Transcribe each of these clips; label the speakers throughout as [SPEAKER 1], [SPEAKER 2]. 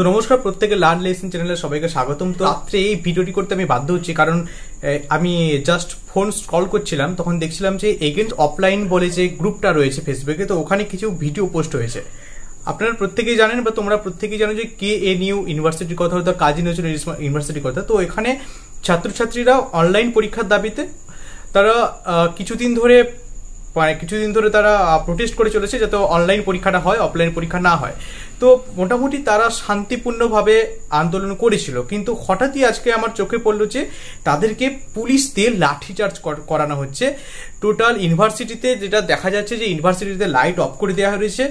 [SPEAKER 1] তো নমস্কার প্রত্যেকে লার্ন লেসিং চ্যানেলে সবাইকে স্বাগতম তো রাত্রে এই ভিডিওটি করতে আমি বাধ্য হচ্ছি কারণ আমি জাস্ট ফোন কল করছিলাম তখন দেখছিলাম যে এগেন্ট অফলাইন বলে যে গ্রুপটা রয়েছে ফেসবুকে তো ওখানে কিছু ভিডিও পোস্ট হয়েছে আপনারা প্রত্যেকেই জানেন বা তোমরা প্রত্যেকেই জানো যে কে এন ইউ ইউনিভার্সিটির কথা হয়তো কাজী নজরুল ইউনিভার্সিটির কথা তো এখানে ছাত্রছাত্রীরা অনলাইন পরীক্ষার দাবিতে তারা কিছুদিন ধরে মানে কিছুদিন ধরে তারা প্রোটেস্ট করে চলেছে যাতে অনলাইন পরীক্ষাটা হয় অফলাইন পরীক্ষা না হয় তো মোটামুটি তারা শান্তিপূর্ণভাবে আন্দোলন করেছিল কিন্তু হঠাৎই আজকে আমার চোখে পড়লো যে তাদেরকে পুলিশ দিয়ে লাঠিচার্জ করানো হচ্ছে টোটাল ইউনিভার্সিটিতে যেটা দেখা যাচ্ছে যে ইউনিভার্সিটিতে লাইট অফ করে দেওয়া হয়েছে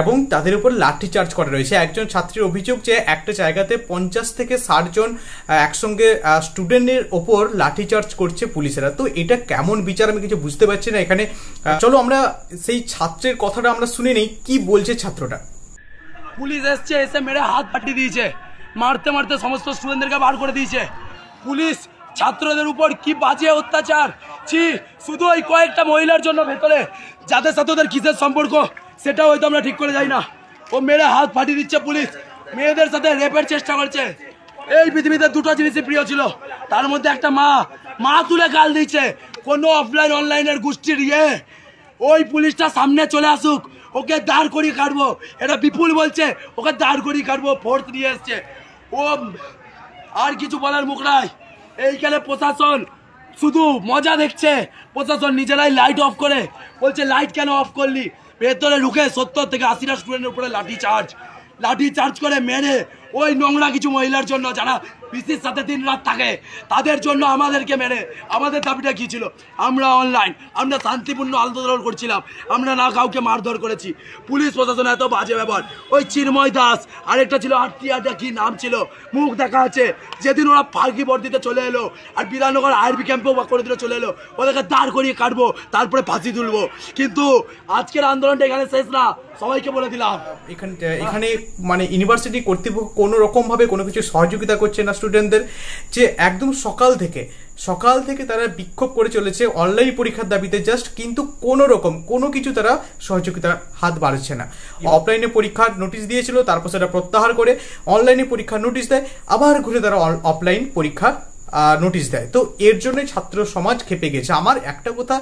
[SPEAKER 1] এবং তাদের উপর লাঠিচার্জ করা রয়েছে একজন ছাত্রীর অভিযোগ যে একটা জায়গাতে পঞ্চাশ থেকে ষাট জন একসঙ্গে স্টুডেন্টের ওপর লাঠিচার্জ করছে পুলিশেরা তো এটা কেমন বিচার আমি কিছু বুঝতে পারছি না এখানে চলো আমরা
[SPEAKER 2] সেই ছাত্রের কথাটা আমরা শুনে নেই কি বলছে ছাত্রটা পুলিশ এসছে এসে মেরে হাত পাঠিয়ে দিয়েছে মারতে মারতে সমস্ত স্টুডেন্টদেরকে বার করে দিয়েছে পুলিশ ছাত্রদের উপর কি বাজে অত্যাচার ছি শুধু ওই কয়েকটা মহিলার জন্য ভেতরে যাদের সাথে ওদের কিসের সম্পর্ক সেটাও হয়তো আমরা ঠিক করে যাই না ও মেয়েরা হাত ফাটিয়ে দিচ্ছে পুলিশ মেয়েদের সাথে রেপের চেষ্টা করছে এই পৃথিবীতে দুটো জিনিসই প্রিয় ছিল তার মধ্যে একটা মা মা তুলে গাল দিচ্ছে কোনো অফলাইন অনলাইনের গোষ্ঠীর ইয়ে ওই পুলিশটা সামনে চলে আসুক ওকে দাঁড় করিয়ে কাটবো এটা বিপুল বলছে ওকে দাঁড় করিয়ে কাটবো ফোর্স নিয়ে এসছে ও আর কিছু বলার মুখ নাই এইখানে প্রশাসন শুধু মজা দেখছে প্রশাসন নিজেরাই লাইট অফ করে বলছে লাইট কেন অফ করলি ভেতরে ঢুকে সত্তর থেকে আশিটা স্টুডেন্টের উপরে লাঠি চার্জ লাঠি চার্জ করে মেরে ওই নোংরা কিছু মহিলার জন্য যারা পিসির সাথে দিন রাত থাকে তাদের জন্য আমাদেরকে মেরে আমাদের দাবিটা কী ছিল আমরা অনলাইন আমরা শান্তিপূর্ণ আন্দোলন করছিলাম আমরা না কাউকে মারধর করেছি পুলিশ প্রশাসন এত বাজে ব্যবহার ওই চিন্ময় দাস আরেকটা ছিল আটটিয়াটা কী নাম ছিল মুখ দেখা আছে যেদিন ওরা ফার্কি বর্দিতে চলে এলো আর বিধাননগর আরবি ক্যাম্পেও করে দিলে চলে এলো ওদেরকে দাঁড় করিয়ে কাটবো তারপরে ফাঁসি তুলবো কিন্তু আজকের আন্দোলনটা এখানে শেষ না সবাইকে বলে দিলাম
[SPEAKER 1] এখানে এখানে
[SPEAKER 2] মানে ইউনিভার্সিটি
[SPEAKER 1] কর্তৃপক্ষ কোনো রকমভাবে কোনো কিছু সহযোগিতা করছে না স্টুডেন্টদের যে একদম সকাল থেকে সকাল থেকে তারা বিক্ষোভ করে চলেছে অনলাইন পরীক্ষার দাবিতে জাস্ট কিন্তু কোনো রকম কোনো কিছু তারা সহযোগিতার হাত বাড়ছে না অফলাইনে পরীক্ষার নোটিশ দিয়েছিল তারপর সেটা প্রত্যাহার করে অনলাইনে পরীক্ষার নোটিশ দেয় আবার ঘুরে তারা অফলাইন পরীক্ষা নোটিশ দেয় তো এর জন্য ছাত্র সমাজ খেপে গেছে আমার একটা কথা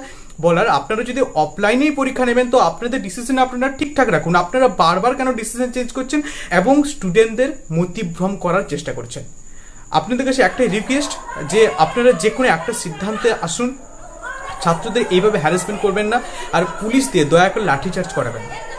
[SPEAKER 1] বলার আপনারা যদি অফলাইনেই পরীক্ষা নেবেন তো আপনাদের ডিসিশন আপনারা ঠিকঠাক রাখুন আপনারা বারবার কেন ডিসিশন চেঞ্জ করছেন এবং স্টুডেন্টদের মতিভ্রম করার চেষ্টা করছেন আপনাদের কাছে একটাই রিকোয়েস্ট যে আপনারা যে কোনো একটা সিদ্ধান্তে আসুন ছাত্রদের এইভাবে হ্যারাসমেন্ট করবেন না আর পুলিশ দিয়ে দয়া করে লাঠিচার্জ করাবেন না